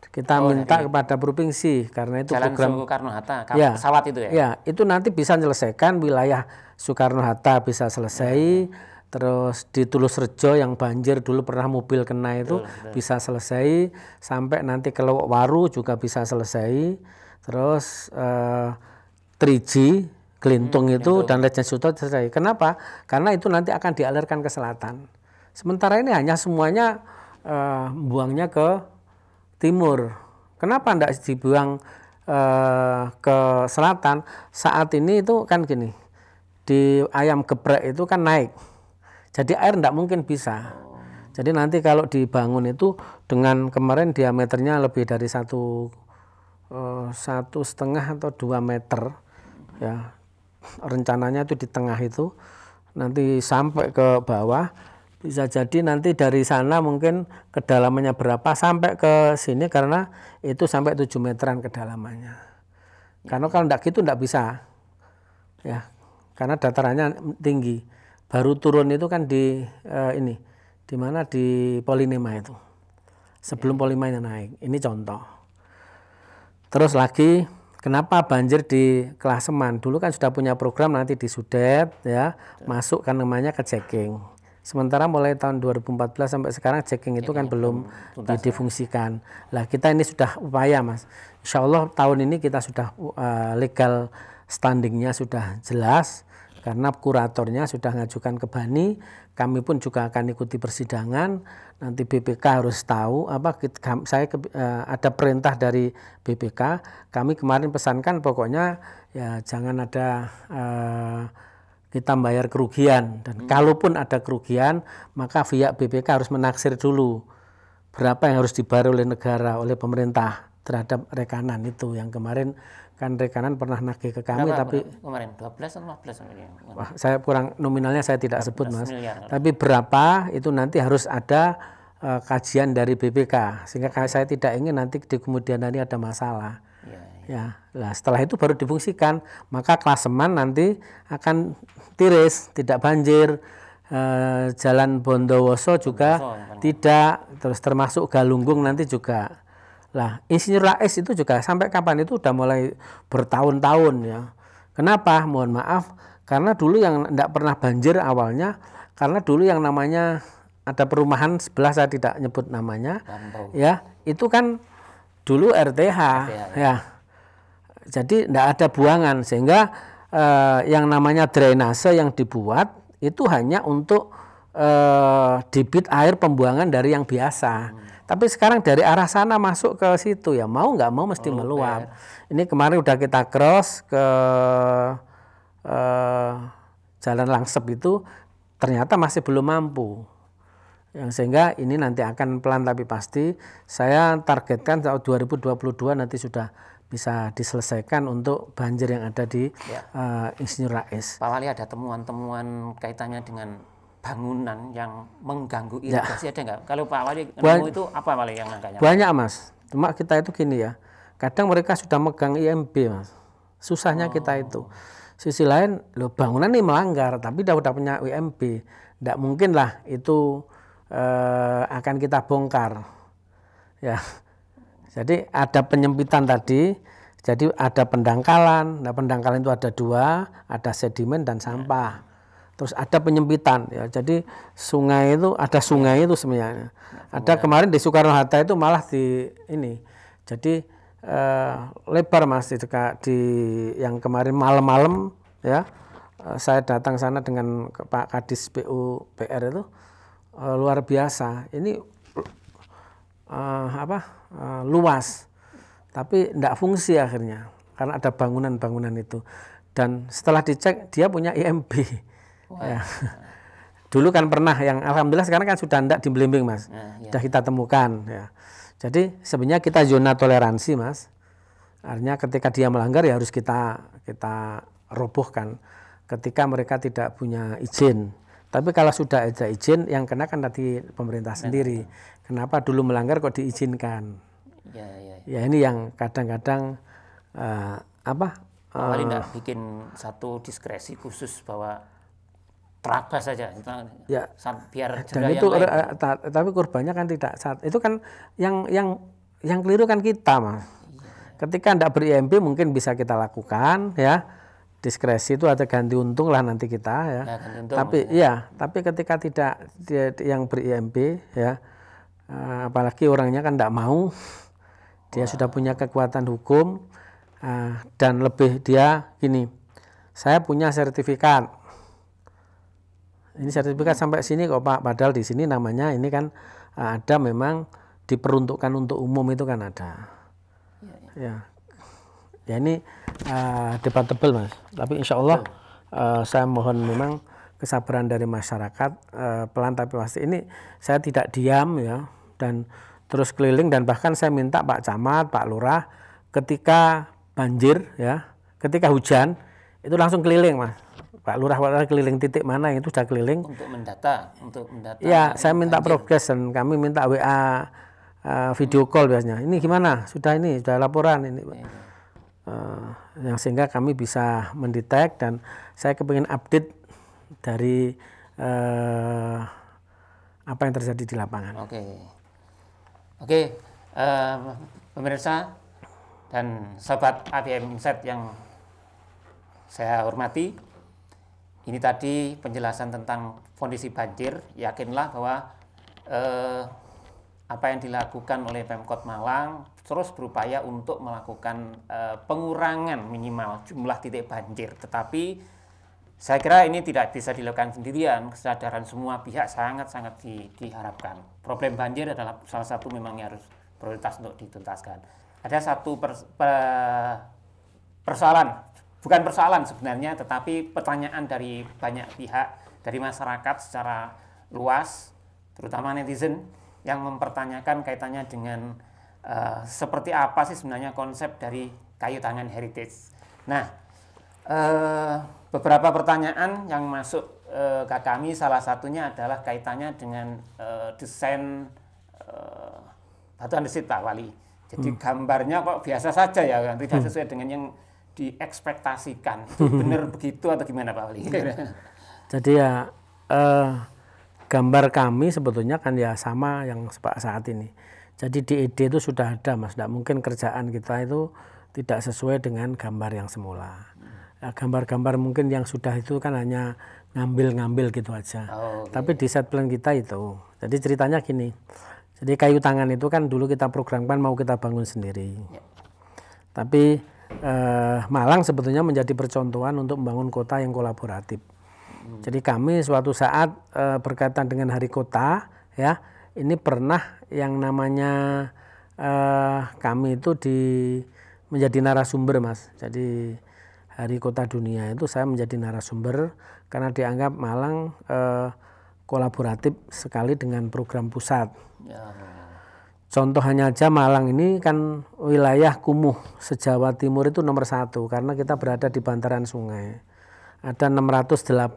kita oh, minta ya, kepada provinsi karena itu Jalan program Soekarno Hatta ya, pesawat itu ya ya itu nanti bisa menyelesaikan wilayah Soekarno Hatta bisa selesai. Ya. Terus di Tulus Rejo yang banjir dulu pernah mobil kena itu bisa selesai sampai nanti ke Lewok Waru juga bisa selesai. Terus eh, Kelintung Gelintung hmm, itu itu dan Legend Suto selesai. Kenapa? Karena itu nanti akan dialirkan ke selatan. Sementara ini hanya semuanya uh, buangnya ke timur. Kenapa tidak dibuang uh, ke selatan? Saat ini itu kan gini di ayam geprek itu kan naik. Jadi air tidak mungkin bisa. Jadi nanti kalau dibangun itu dengan kemarin diameternya lebih dari satu eh, satu setengah atau dua meter ya rencananya itu di tengah itu nanti sampai ke bawah bisa jadi nanti dari sana mungkin kedalamannya berapa sampai ke sini karena itu sampai tujuh meteran kedalamannya karena kalau tidak gitu tidak bisa ya karena datarannya tinggi. Baru turun itu kan di uh, ini, di mana di polinema itu. Sebelum polinema naik. Ini contoh. Terus lagi kenapa banjir di Kelaseman dulu kan sudah punya program nanti di Sudet ya masukkan masuk kan namanya ke checking sementara mulai tahun 2014 sampai sekarang checking itu kan belum tuntas, ya. difungsikan lah kita ini sudah upaya mas Insya Allah tahun ini kita sudah uh, legal standingnya sudah jelas karena kuratornya sudah mengajukan ke Bani, kami pun juga akan ikuti persidangan. Nanti BPK harus tahu apa saya eh, ada perintah dari BPK. Kami kemarin pesankan pokoknya ya jangan ada eh, kita bayar kerugian dan hmm. kalaupun ada kerugian maka pihak BPK harus menaksir dulu berapa yang harus dibayar oleh negara oleh pemerintah terhadap rekanan itu yang kemarin kan rekanan pernah nagih ke kami Berapa, tapi kemarin 12 atau 15 Wah, saya kurang nominalnya saya tidak sebut Mas. Miliar. Tapi berapa itu nanti harus ada uh, kajian dari BPK sehingga saya tidak ingin nanti di kemudian hari ada masalah. Iya, iya. Ya, ya. ya. Nah, setelah itu baru difungsikan, maka klasemen nanti akan tiris, tidak banjir. Uh, jalan Bondowoso juga Bondowoso, tidak terus termasuk Galunggung nanti juga lah, insinyur Rais itu juga sampai kapan itu udah mulai bertahun-tahun ya. Kenapa? Mohon maaf, karena dulu yang tidak pernah banjir awalnya, karena dulu yang namanya ada perumahan sebelah saya tidak nyebut namanya, Lampau. ya itu kan dulu RTH, ya. ya. Jadi tidak ada buangan sehingga eh, yang namanya drainase yang dibuat itu hanya untuk eh, debit air pembuangan dari yang biasa. Hmm tapi sekarang dari arah sana masuk ke situ ya mau nggak mau mesti oh, meluap. Ini kemarin udah kita cross ke eh, jalan Langsep itu ternyata masih belum mampu. Yang sehingga ini nanti akan pelan tapi pasti saya targetkan tahun 2022 nanti sudah bisa diselesaikan untuk banjir yang ada di ya. uh, Insinyur Rais. Pak Wali ada temuan-temuan kaitannya dengan bangunan yang mengganggu ya. irigasi ya. ada nggak? Kalau Pak Wali nemu itu apa Wali yang nangkanya? Banyak Mas. Cuma kita itu gini ya. Kadang mereka sudah megang IMB Mas. Susahnya oh. kita itu. Sisi lain, lo bangunan ini melanggar, tapi dah udah punya WMP, tidak mungkin lah itu eh, akan kita bongkar. Ya, jadi ada penyempitan tadi, jadi ada pendangkalan. Nah pendangkalan itu ada dua, ada sedimen dan sampah terus ada penyempitan ya jadi sungai itu ada sungai itu sebenarnya ada kemarin di Soekarno Hatta itu malah di ini jadi eh, lebar mas di dekat di yang kemarin malam-malam ya eh, saya datang sana dengan Pak Kadis PUPR itu eh, luar biasa ini eh, apa eh, luas tapi tidak fungsi akhirnya karena ada bangunan-bangunan itu dan setelah dicek dia punya IMB Ya. <laughs> Dulu kan pernah yang alhamdulillah sekarang kan sudah tidak dibelimbing mas, nah, ya. sudah kita temukan. Ya. Jadi sebenarnya kita zona toleransi mas. Artinya ketika dia melanggar ya harus kita kita robohkan. Ketika mereka tidak punya izin. Tapi kalau sudah ada izin, yang kena kan nanti pemerintah nah, sendiri. Ya, Kenapa dulu melanggar kok diizinkan? Ya, ya, ya. ya ini yang kadang-kadang uh, apa? Kalau uh, eh, bikin satu diskresi khusus bahwa terabas saja ya biar dan itu Ta, tapi korbannya kan tidak saat itu kan yang yang yang keliru kan kita mas iya. ketika tidak beri imp mungkin bisa kita lakukan ya diskresi itu ada ganti untung lah nanti kita ya, ya untung, tapi maksudnya. ya iya, tapi ketika tidak dia, yang beri imp ya eh, apalagi orangnya kan tidak mau dia Wah. sudah punya kekuatan hukum eh, dan lebih dia gini saya punya sertifikat ini sertifikat hmm. sampai sini kok Pak padahal di sini namanya ini kan eh, ada memang diperuntukkan untuk umum itu kan ada ya, ya. ya ini uh, debatable mas tapi insya Allah uh, saya mohon memang kesabaran dari masyarakat uh, pelan tapi pasti ini saya tidak diam ya dan terus keliling dan bahkan saya minta Pak Camat Pak Lurah ketika banjir ya ketika hujan itu langsung keliling mas Pak Lurah Lurah keliling titik mana itu sudah keliling untuk mendata untuk mendata ya saya minta anjir. progress dan kami minta WA uh, eh, video hmm. call biasanya ini gimana sudah ini sudah laporan ini Uh, yang sehingga kami bisa mendetek dan saya kepingin update dari uh, apa yang terjadi di lapangan. Oke, okay. oke, okay. uh, pemirsa dan sobat ABM Set yang saya hormati, ini tadi penjelasan tentang kondisi banjir. Yakinlah bahwa eh, apa yang dilakukan oleh Pemkot Malang terus berupaya untuk melakukan eh, pengurangan minimal jumlah titik banjir. Tetapi saya kira ini tidak bisa dilakukan sendirian. Kesadaran semua pihak sangat-sangat di, diharapkan. Problem banjir adalah salah satu memang yang harus prioritas untuk dituntaskan. Ada satu pers persoalan bukan persoalan sebenarnya, tetapi pertanyaan dari banyak pihak, dari masyarakat secara luas, terutama netizen, yang mempertanyakan kaitannya dengan uh, seperti apa sih sebenarnya konsep dari kayu tangan heritage. Nah, uh, beberapa pertanyaan yang masuk uh, ke kami salah satunya adalah kaitannya dengan uh, desain uh, batuan desit Pak Wali. Jadi hmm. gambarnya kok biasa saja ya kan, tidak hmm. sesuai dengan yang diekspektasikan. <laughs> benar begitu atau gimana Pak Wali? Jadi ya eh, gambar kami sebetulnya kan ya sama yang saat ini. Jadi di ide itu sudah ada mas, tidak mungkin kerjaan kita itu tidak sesuai dengan gambar yang semula. Hmm. Ya, gambar-gambar mungkin yang sudah itu kan hanya ngambil-ngambil gitu aja. Oh, okay. Tapi di set plan kita itu, jadi ceritanya gini. Jadi kayu tangan itu kan dulu kita programkan mau kita bangun sendiri. Yeah. Tapi eh, Malang sebetulnya menjadi percontohan untuk membangun kota yang kolaboratif. Hmm. Jadi kami suatu saat eh, berkaitan dengan Hari Kota ya ini pernah yang namanya eh, kami itu di menjadi narasumber mas. Jadi Hari Kota Dunia itu saya menjadi narasumber karena dianggap Malang eh, kolaboratif sekali dengan program pusat. Ya. Contoh hanya aja Malang ini kan wilayah kumuh sejawa timur itu nomor satu karena kita berada di bantaran sungai. Ada 608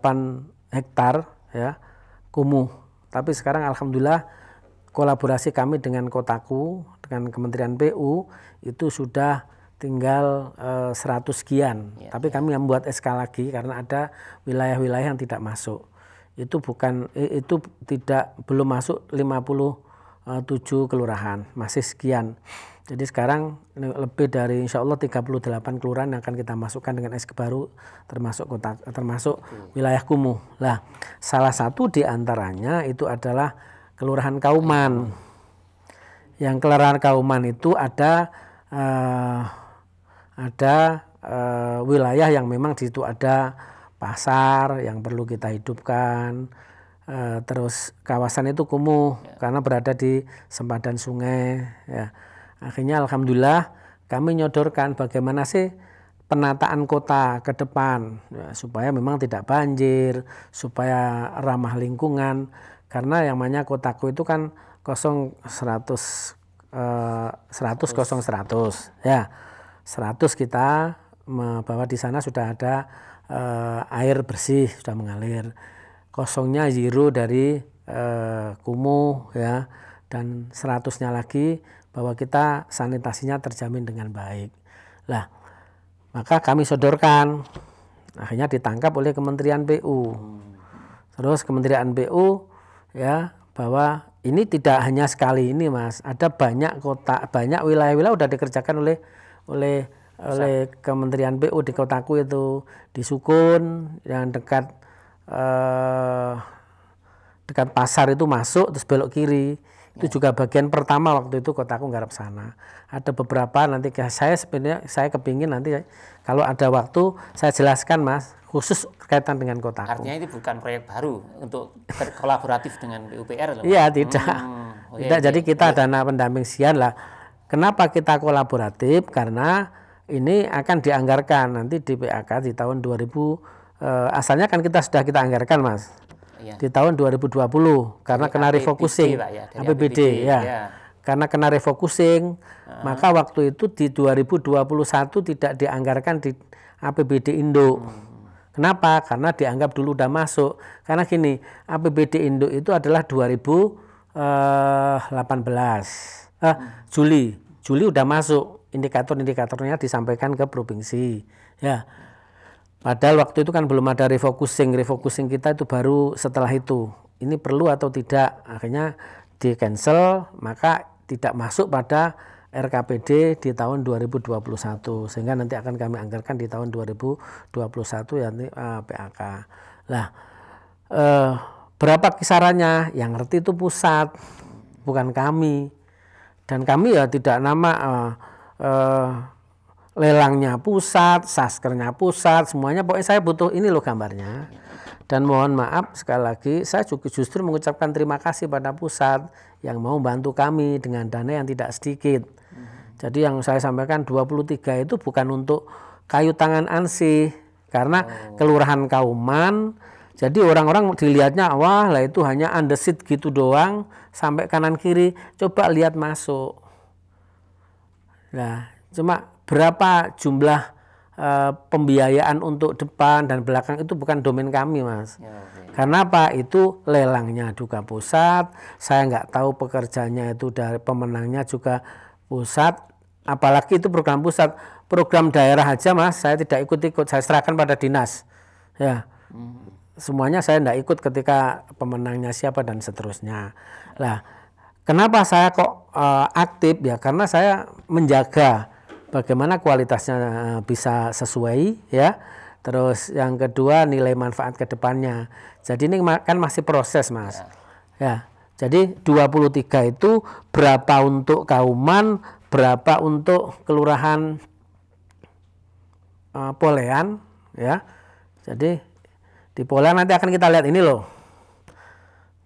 hektar ya kumuh. Tapi sekarang alhamdulillah kolaborasi kami dengan Kotaku dengan Kementerian PU itu sudah tinggal e, eh, 100 sekian. Ya, Tapi ya. kami yang buat SK lagi karena ada wilayah-wilayah yang tidak masuk. Itu bukan itu tidak belum masuk 50 Eh, tujuh kelurahan masih sekian jadi sekarang lebih dari insya Allah 38 kelurahan yang akan kita masukkan dengan SK baru termasuk kota termasuk wilayah kumuh lah salah satu diantaranya itu adalah kelurahan Kauman yang kelurahan Kauman itu ada uh, ada uh, wilayah yang memang di situ ada pasar yang perlu kita hidupkan Uh, terus kawasan itu kumuh ya. karena berada di sempadan sungai. Ya. Akhirnya alhamdulillah kami nyodorkan bagaimana sih penataan kota ke depan ya, supaya memang tidak banjir, supaya ramah lingkungan. Karena yang namanya kotaku itu kan kosong 100 eh, 100 kosong 100 ya. 100 kita bahwa di sana sudah ada eh, air bersih sudah mengalir kosongnya zero dari eh, kumuh ya dan seratusnya lagi bahwa kita sanitasinya terjamin dengan baik. Lah, maka kami sodorkan. Akhirnya ditangkap oleh Kementerian PU. Terus Kementerian PU ya bahwa ini tidak hanya sekali ini Mas, ada banyak kota, banyak wilayah-wilayah sudah dikerjakan oleh oleh oleh Kementerian PU di kotaku itu di Sukun yang dekat eh, dekat pasar itu masuk terus belok kiri itu ya. juga bagian pertama waktu itu kota aku ngarap sana ada beberapa nanti saya sebenarnya saya kepingin nanti kalau ada waktu saya jelaskan mas khusus kaitan dengan kota artinya ini bukan proyek baru untuk berkolaboratif dengan PUPR iya tidak hmm, <laughs> oh, iya, tidak iya, jadi iya. kita dana pendamping sian lah kenapa kita kolaboratif karena ini akan dianggarkan nanti di PAK di tahun 2000 uh, asalnya kan kita sudah kita anggarkan mas ya. di tahun 2020 karena kena APBD, refocusing Pak, ya. APBD, APBD ya. ya karena kena refocusing -huh. maka waktu itu di 2021 tidak dianggarkan di APBD Indo hmm. kenapa karena dianggap dulu udah masuk karena gini APBD induk itu adalah 2018 eh, eh, hmm. Juli Juli udah masuk indikator-indikatornya disampaikan ke provinsi ya Padahal waktu itu kan belum ada refocusing, refocusing kita itu baru setelah itu. Ini perlu atau tidak? Akhirnya di cancel, maka tidak masuk pada RKPD di tahun 2021 sehingga nanti akan kami anggarkan di tahun 2021 yakni uh, eh, PAK. Nah, eh, berapa kisarannya? Yang ngerti itu pusat, bukan kami. Dan kami ya tidak nama eh, eh, lelangnya pusat, saskernya pusat, semuanya pokoknya saya butuh ini loh gambarnya. Dan mohon maaf sekali lagi, saya juga justru mengucapkan terima kasih pada pusat yang mau bantu kami dengan dana yang tidak sedikit. Jadi yang saya sampaikan 23 itu bukan untuk kayu tangan ansi, karena oh. kelurahan Kauman jadi orang-orang dilihatnya wah lah itu hanya andesit gitu doang sampai kanan kiri coba lihat masuk. Nah, cuma berapa jumlah uh, pembiayaan untuk depan dan belakang itu bukan domain kami mas. Ya, Karena apa itu lelangnya juga pusat. Saya nggak tahu pekerjanya itu dari pemenangnya juga pusat. Apalagi itu program pusat, program daerah aja mas. Saya tidak ikut-ikut. Saya serahkan pada dinas. Ya. Hmm semuanya saya tidak ikut ketika pemenangnya siapa dan seterusnya. Lah, kenapa saya kok uh, aktif ya? Karena saya menjaga bagaimana kualitasnya eh, bisa sesuai ya. Terus yang kedua nilai manfaat ke depannya. Jadi ini kan masih proses, Mas. Ya. ya. Jadi 23 itu berapa untuk Kauman, berapa untuk kelurahan uh, Polean ya. Jadi di Polean nanti akan kita lihat ini loh.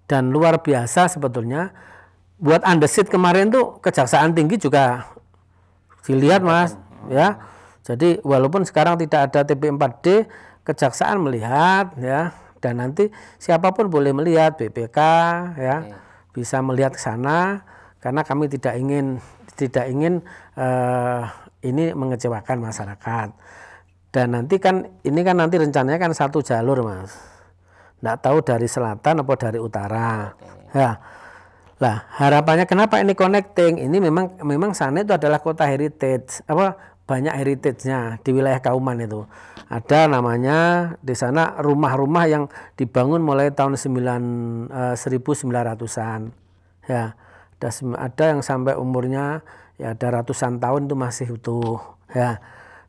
Dan luar biasa sebetulnya buat andesit kemarin tuh kejaksaan tinggi juga Dilihat iya, Mas, ya. Jadi walaupun sekarang tidak ada TP4D, kejaksaan melihat ya dan nanti siapapun boleh melihat BPK ya. Iya. Bisa melihat ke sana karena kami tidak ingin tidak ingin uh, ini mengecewakan masyarakat. Dan nanti kan ini kan nanti rencananya kan satu jalur, Mas. Nggak tahu dari selatan atau dari utara. Oke. Ya lah, harapannya kenapa ini connecting? Ini memang memang sana itu adalah kota heritage. Apa banyak heritage-nya di wilayah Kauman itu. Ada namanya di sana rumah-rumah yang dibangun mulai tahun 9 uh, 1900-an. Ya. Ada ada yang sampai umurnya ya ada ratusan tahun itu masih utuh, ya.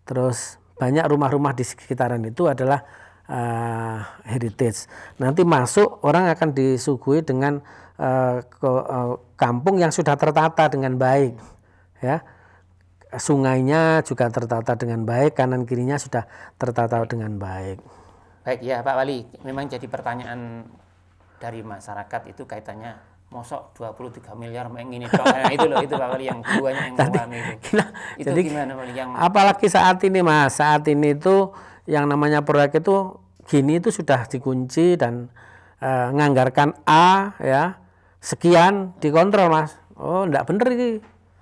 Terus banyak rumah-rumah di sekitaran itu adalah uh, heritage. Nanti masuk orang akan disuguhi dengan Eh, ke, uh, kampung yang sudah tertata dengan baik ya sungainya juga tertata dengan baik kanan kirinya sudah tertata dengan baik baik ya Pak Wali memang jadi pertanyaan dari masyarakat itu kaitannya mosok 23 miliar main ini nah, itu loh itu Pak Wali yang keduanya yang Tadi, itu itu jadi, gimana Pak Wali yang apalagi saat ini Mas saat ini itu yang namanya proyek itu gini itu sudah dikunci dan e, eh, nganggarkan A ya sekian dikontrol mas oh enggak bener ini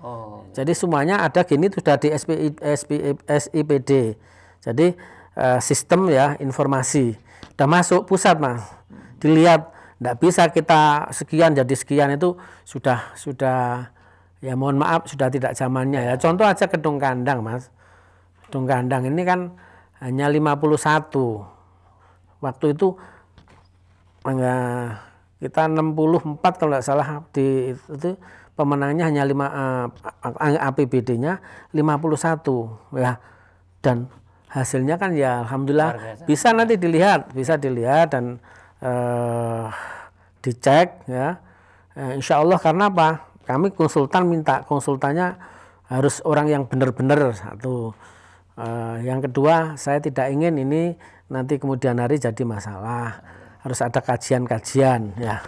oh. jadi semuanya ada gini sudah di I P SIPD jadi uh, sistem ya informasi sudah masuk pusat mas dilihat tidak bisa kita sekian jadi sekian itu sudah sudah ya mohon maaf sudah tidak zamannya ya contoh aja gedung kandang mas gedung kandang ini kan hanya 51 waktu itu enggak kita 64 kalau tidak salah di itu pemenangnya hanya 5 uh, APBD-nya 51 ya dan hasilnya kan ya alhamdulillah bisa nanti dilihat bisa dilihat dan uh, dicek ya uh, insya Allah karena apa kami konsultan minta konsultannya harus orang yang benar-benar satu uh, yang kedua saya tidak ingin ini nanti kemudian hari jadi masalah harus ada kajian-kajian ya.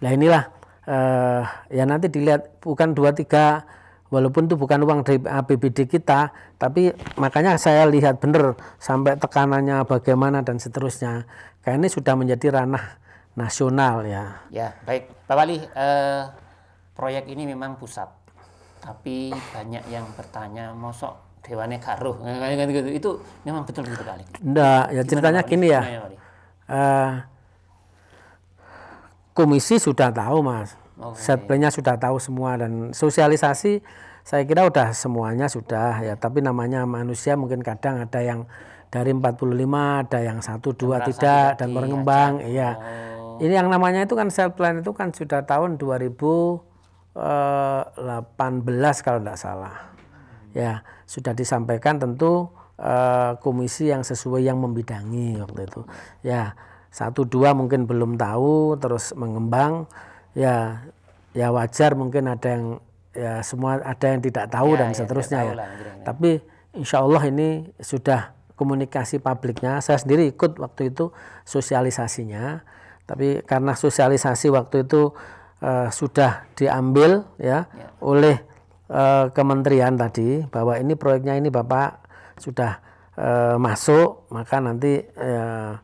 Nah inilah eh, ya nanti dilihat bukan dua tiga walaupun itu bukan uang dari APBD kita tapi makanya saya lihat benar sampai tekanannya bagaimana dan seterusnya karena ini sudah menjadi ranah nasional ya. Ya baik Pak Wali eh, proyek ini memang pusat tapi banyak yang bertanya mosok Dewane karuh itu memang betul gitu kali. Enggak, ya ceritanya gini ya. uh, komisi sudah tahu mas okay. set sudah tahu semua dan sosialisasi saya kira udah semuanya sudah ya tapi namanya manusia mungkin kadang ada yang dari 45 ada yang satu dua tidak dan berkembang iya oh. ini yang namanya itu kan set plan itu kan sudah tahun 2018 eh, kalau tidak salah ya sudah disampaikan tentu uh, komisi yang sesuai yang membidangi waktu itu ya satu dua mungkin belum tahu terus mengembang ya ya wajar mungkin ada yang ya semua ada yang tidak tahu ya, dan ya, seterusnya ya. tapi insya Allah ini sudah komunikasi publiknya saya sendiri ikut waktu itu sosialisasinya tapi karena sosialisasi waktu itu uh, sudah diambil ya, ya. oleh uh, kementerian tadi bahwa ini proyeknya ini bapak sudah uh, masuk maka nanti uh,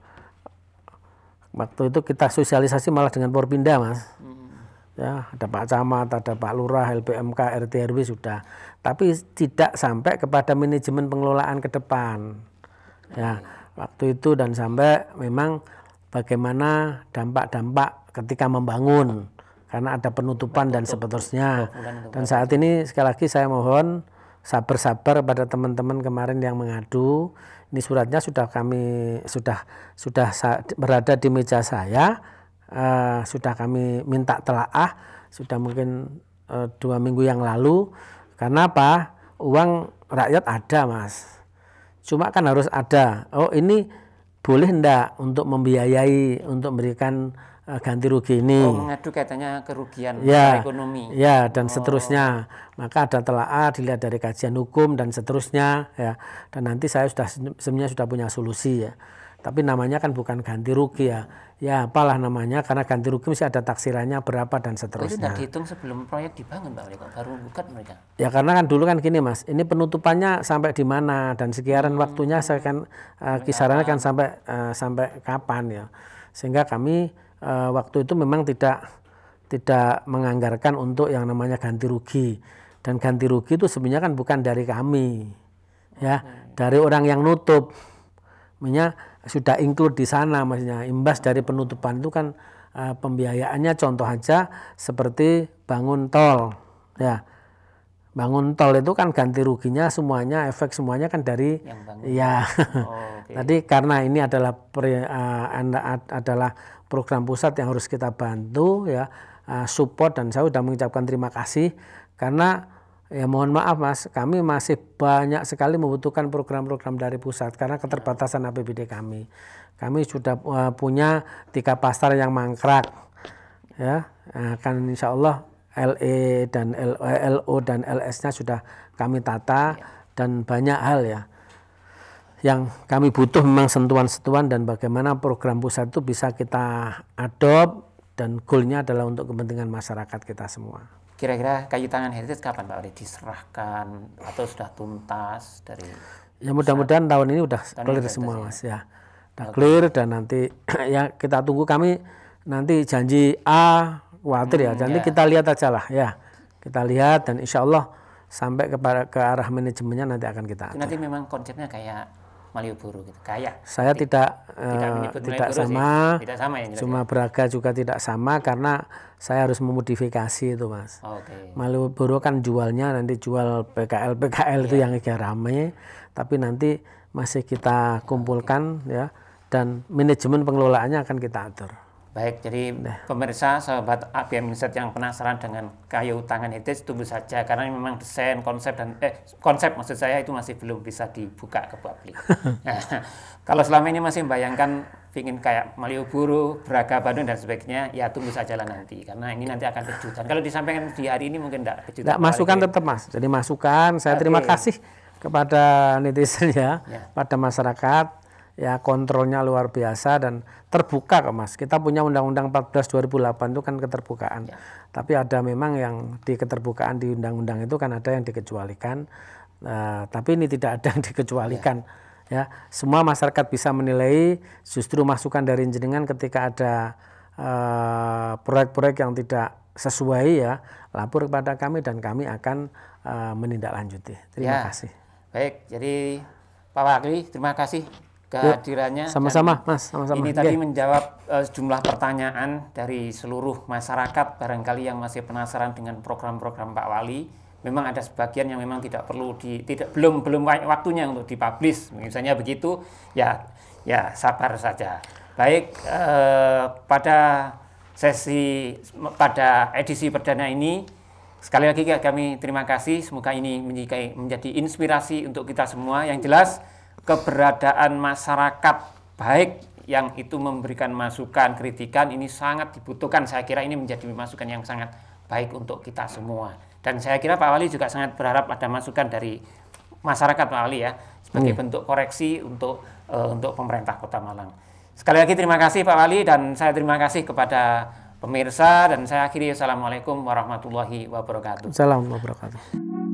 waktu itu kita sosialisasi malah dengan Porpinda mas hmm. ya ada Pak Camat ada Pak Lurah LPMK RT RW sudah tapi tidak sampai kepada manajemen pengelolaan ke depan ya waktu itu dan sampai memang bagaimana dampak-dampak ketika membangun karena ada penutupan dan seterusnya dan saat ini sekali lagi saya mohon sabar-sabar pada teman-teman kemarin yang mengadu ini suratnya sudah kami sudah sudah berada di meja saya uh, sudah kami minta telaah sudah mungkin uh, dua minggu yang lalu karena apa uang rakyat ada mas cuma kan harus ada oh ini boleh ndak untuk membiayai untuk memberikan Eh, ganti rugi ini. Oh, mengadu katanya kerugian ya, ekonomi. Ya, dan oh. seterusnya. Maka ada telaah dilihat dari kajian hukum dan seterusnya ya. Dan nanti saya sudah sebenarnya sudah punya solusi ya. Tapi namanya kan bukan ganti rugi ya. Ya apalah namanya karena ganti rugi mesti ada taksirannya berapa dan seterusnya. Oh, itu sudah dihitung sebelum proyek dibangun Pak Wali, baru buka mereka. Ya karena kan dulu kan gini Mas, ini penutupannya sampai di mana dan sekian hmm. waktunya saya kan uh, kisarannya kan sampai uh, sampai kapan ya. Sehingga kami uh, waktu itu memang tidak tidak menganggarkan untuk yang namanya ganti rugi dan ganti rugi itu sebenarnya kan bukan dari kami ya okay. Hmm. dari orang yang nutup sudah include di sana maksudnya imbas dari penutupan itu kan uh, pembiayaannya contoh aja seperti bangun tol ya bangun tol itu kan ganti ruginya semuanya efek semuanya kan dari ya oh, okay. <laughs> tadi karena ini adalah pre, uh, adalah program pusat yang harus kita bantu ya ah, support dan saya sudah mengucapkan terima kasih karena ya mohon maaf mas kami masih banyak sekali membutuhkan program-program dari pusat karena keterbatasan APBD kami kami sudah eh, punya tiga pasar yang mangkrak ya akan ah, insya Allah LE dan LO eh, dan LS-nya sudah kami tata ya. dan banyak hal ya yang kami butuh memang sentuhan-sentuhan dan bagaimana program pusat itu bisa kita adopt dan goalnya adalah untuk kepentingan masyarakat kita semua. Kira-kira kayu tangan heritage kapan Pak Uri diserahkan atau sudah tuntas dari? Ya mudah-mudahan tahun ini sudah clear semua ya. mas ya, Sudah ya. okay. clear dan nanti <clears throat> ya kita tunggu kami nanti janji A khawatir ya. hmm, ya, nanti ya. kita lihat aja lah ya, kita lihat dan insya Allah sampai kepada ke arah manajemennya nanti akan kita atur. Nanti memang konsepnya kayak Malioboro gitu. Kayak saya tidak tidak, eh, menyebut tidak sama, sih. tidak sama ya, cuma Braga juga tidak sama karena saya harus memodifikasi itu mas. Oke. okay. Malioboro kan jualnya nanti jual PKL PKL yeah. itu iya. yang kayak ramai, tapi nanti masih kita kumpulkan ya dan manajemen pengelolaannya akan kita atur. Baik, jadi nah. pemirsa sahabat APM Insight yang penasaran dengan kayu tangan heritage tunggu saja karena memang desain konsep dan eh konsep maksud saya itu masih belum bisa dibuka ke publik. <laughs> nah, kalau selama ini masih membayangkan ingin kayak Malioboro, Braga, Bandung dan sebagainya, ya tunggu saja lah nanti karena ini nanti akan kejutan. Kalau disampaikan di hari ini mungkin tidak kejutan. Tidak masukan tetap Mas. Jadi masukan, saya okay. terima kasih kepada netizen ya, ya. pada masyarakat ya kontrolnya luar biasa dan terbuka kok Mas. Kita punya Undang-Undang 14 2008 itu kan keterbukaan. Ya. Tapi ada memang yang di keterbukaan di undang-undang itu kan ada yang dikecualikan. Uh, tapi ini tidak ada yang <laughs> dikecualikan. Ya. ya, semua masyarakat bisa menilai justru masukan dari jenengan ketika ada eh, proyek-proyek uh, yang tidak sesuai ya, lapor kepada kami dan kami akan uh, menindaklanjuti. Terima ya. kasih. Baik, jadi Pak Wakli terima kasih kehadirannya. Sama-sama, Mas. Sama-sama. Ini tadi tadi iya. menjawab uh, sejumlah pertanyaan dari seluruh masyarakat barangkali yang masih penasaran dengan program-program Pak Wali. Memang ada sebagian yang memang tidak perlu di tidak belum belum waktunya untuk dipublish. Misalnya begitu, ya ya sabar saja. Baik uh, pada sesi pada edisi perdana ini sekali lagi kami terima kasih. Semoga ini menjadi inspirasi untuk kita semua. Yang jelas keberadaan masyarakat baik yang itu memberikan masukan, kritikan ini sangat dibutuhkan. Saya kira ini menjadi masukan yang sangat baik untuk kita semua. Dan saya kira Pak Wali juga sangat berharap ada masukan dari masyarakat Pak Wali ya sebagai hmm. bentuk koreksi untuk uh, untuk pemerintah Kota Malang. Sekali lagi terima kasih Pak Wali dan saya terima kasih kepada pemirsa dan saya akhiri assalamualaikum warahmatullahi wabarakatuh. Assalamualaikum warahmatullahi wabarakatuh.